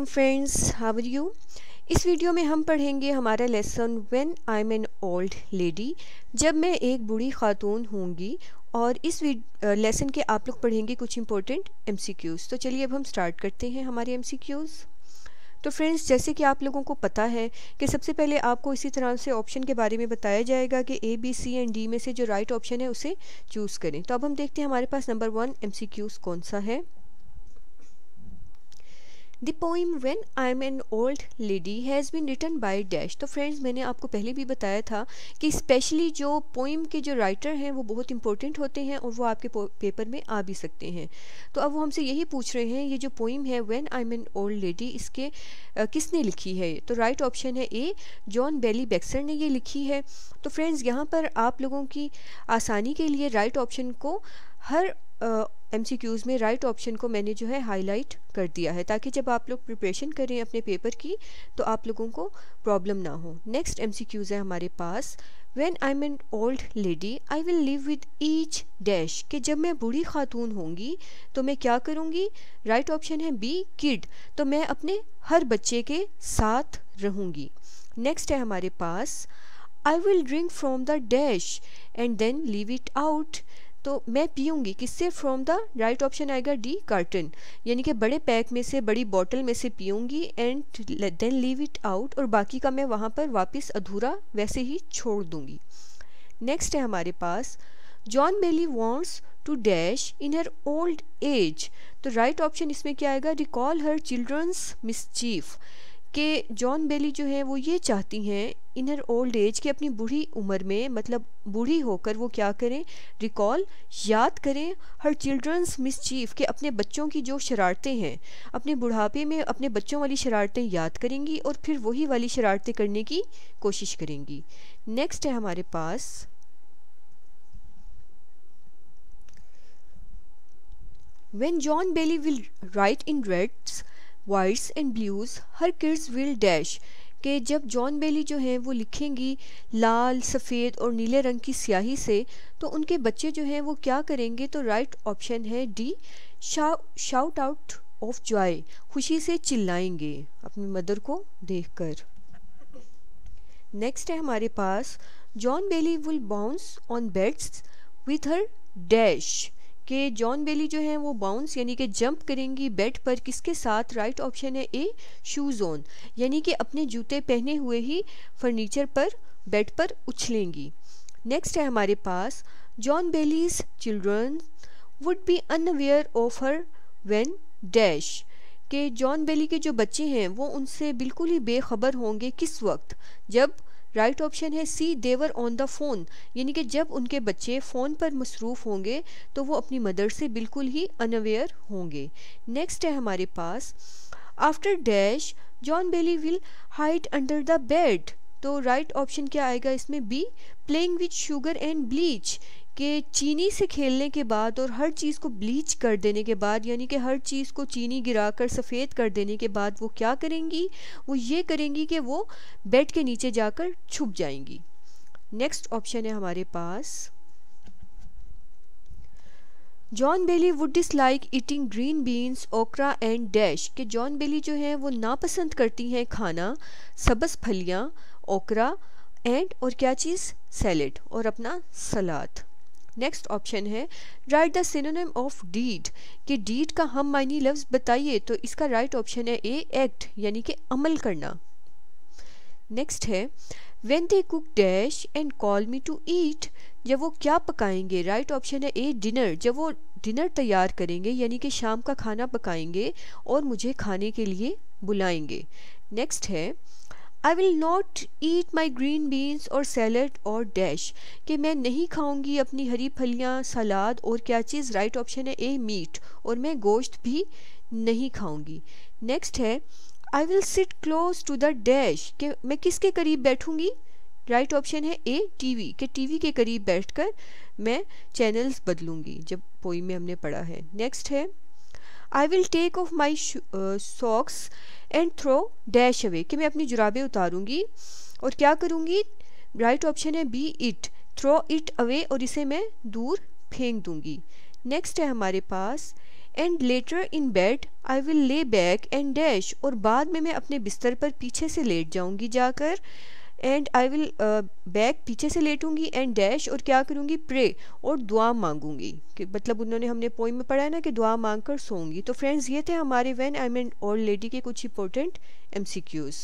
वालेकुम friends how are you इस video में हम पढ़ेंगे हमारा lesson when I am an old lady जब मैं एक बूढ़ी खातून होंगी और इस लेसन के आप लोग पढ़ेंगे कुछ इंपॉर्टेंट एमसीक्यूज़ तो चलिए अब हम स्टार्ट करते हैं हमारे एमसीक्यूज़ तो फ्रेंड्स जैसे कि आप लोगों को पता है कि सबसे पहले आपको इसी तरह से ऑप्शन के बारे में बताया जाएगा कि A B C and D में से जो राइट right ऑप्शन है उसे चूज़ करें तो अब हम देखते हैं हमारे पास नंबर वन एमसीक्यूज़ कौन सा है the poem when I am an old lady has been written by dash तो फ्रेंड्स मैंने आपको पहले भी बताया था कि स्पेशली जो पोइम के जो राइटर हैं वो बहुत इंपॉर्टेंट होते हैं और वो आपके पेपर में आ भी सकते हैं तो अब वो हमसे यही पूछ रहे हैं ये जो पोइम है when I am an old lady इसके आ, किसने लिखी है तो राइट ऑप्शन है ए जॉन बेली बैक्सर ने ये लिखी है तो फ्रेंड्स यहाँ पर आप लोगों की आसानी के लिए राइट ऑप्शन को हर एम में राइट ऑप्शन को मैंने जो है हाईलाइट कर दिया है ताकि जब आप लोग प्रिपरेशन करें अपने पेपर की तो आप लोगों को प्रॉब्लम ना हो नेक्स्ट एम है हमारे पास when I am an old lady I will live with each dash कि जब मैं बूढ़ी खातून होंगी तो मैं क्या करूँगी राइट ऑप्शन है बी किड तो मैं अपने हर बच्चे के साथ रहूँगी नेक्स्ट है हमारे पास I will drink from the dash and then leave it out तो मैं पीऊँगी किससे फ्रॉम द राइट ऑप्शन आएगा डी कार्टन यानी कि बड़े पैक में से बड़ी बॉटल में से पीऊँगी and then leave it out और बाकी का मैं वहाँ पर वापस अधूरा वैसे ही छोड़ दूँगी नेक्स्ट है हमारे पास John Bailey wants to dash in her old age तो राइट right ऑप्शन इसमें क्या आएगा recall her children's mischief कि जॉन बेली जो है वो ये चाहती हैं इन हर ओल्ड एज कि अपनी बूढ़ी उम्र में मतलब बूढ़ी होकर वो क्या करें रिकॉल याद करें हर चिल्ड्रंस मिसचीफ के अपने बच्चों की जो शरारतें हैं अपने बुढ़ापे में अपने बच्चों वाली शरारतें याद करेंगी और फिर वही वाली शरारतें करने की कोशिश करेंगी नेक्स्ट है हमारे पास when John Bailey will write in reds whites and blues her kids will dash के जब जॉन बेली जो हैं वो लिखेंगी लाल सफ़ेद और नीले रंग की स्याही से तो उनके बच्चे जो हैं वो क्या करेंगे तो राइट ऑप्शन है D shout out of joy खुशी से चिल्लाएंगे अपनी मदर को देखकर नेक्स्ट है हमारे पास John Bailey will bounce on beds with her dash कि जॉन बेली जो है वो बाउंस यानी कि जंप करेंगी बेड पर किसके साथ राइट ऑप्शन है ए शूज़ ऑन यानी कि अपने जूते पहने हुए ही फर्नीचर पर बेड पर उछलेंगी नेक्स्ट है हमारे पास John Bailey's children would be unaware of her when dash के जॉन बेली के जो बच्चे हैं वो उनसे बिल्कुल ही बेखबर होंगे किस वक्त जब राइट ऑप्शन है C they're on the phone यानी कि जब उनके बच्चे फ़ोन पर मसरूफ़ होंगे तो वो अपनी मदर से बिल्कुल ही अनअवेयर होंगे नेक्स्ट है हमारे पास after dash John Bailey will hide under the bed तो राइट right ऑप्शन क्या आएगा इसमें B playing with sugar and bleach कि चीनी से खेलने के बाद और हर चीज़ को ब्लीच कर देने के बाद यानी कि हर चीज़ को चीनी गिरा कर सफ़ेद कर देने के बाद वो क्या करेंगी वो ये करेंगी कि वो बेड के नीचे जाकर छुप जाएंगी नेक्स्ट ऑप्शन है हमारे पास John Bailey would dislike eating green beans okra and dash कि जॉन बेली जो है वो नापसंद करती हैं खाना सब्ज़ फलियाँ ओकरा एंड और क्या चीज़ सैलड और अपना सलाद नेक्स्ट ऑप्शन है write the synonym of deed कि डीड का हम मायनी लफ्ज़ बताइए तो इसका राइट right ऑप्शन है ए एक्ट यानी कि अमल करना नेक्स्ट है when they cook dash and call me to eat जब वो क्या पकाएंगे राइट right ऑप्शन है ए डिनर जब वो डिनर तैयार करेंगे यानी कि शाम का खाना पकाएंगे और मुझे खाने के लिए बुलाएंगे नेक्स्ट है I will not eat my green beans और सैलड और डैश कि मैं नहीं खाऊंगी अपनी हरी फलियाँ सलाद और क्या चीज़ राइट ऑप्शन है ए मीट और मैं गोश्त भी नहीं खाऊंगी नेक्स्ट है I will sit close to the dash कि मैं किसके करीब बैठूंगी राइट ऑप्शन है ए टीवी के टीवी के करीब बैठकर मैं चैनल्स बदलूंगी जब पोई में हमने पढ़ा है नेक्स्ट है I will take off my socks and throw dash away कि मैं अपनी जुराबें उतारूंगी और क्या करूंगी राइट ऑप्शन है B it throw it away और इसे मैं दूर फेंक दूंगी नेक्स्ट है हमारे पास and later in bed I will lay back and dash और बाद में मैं अपने बिस्तर पर पीछे से लेट जाऊंगी जाकर एंड आई विल बैक पीछे से लेटूंगी एंड डैश और क्या करूँगी प्रे और दुआ मांगूंगी कि मतलब उन्होंने हमने पोइम में पढ़ा है ना कि दुआ मांग कर तो फ्रेंड्स ये थे हमारे when I mean old lady के कुछ इंपॉर्टेंट एम सी क्यूज़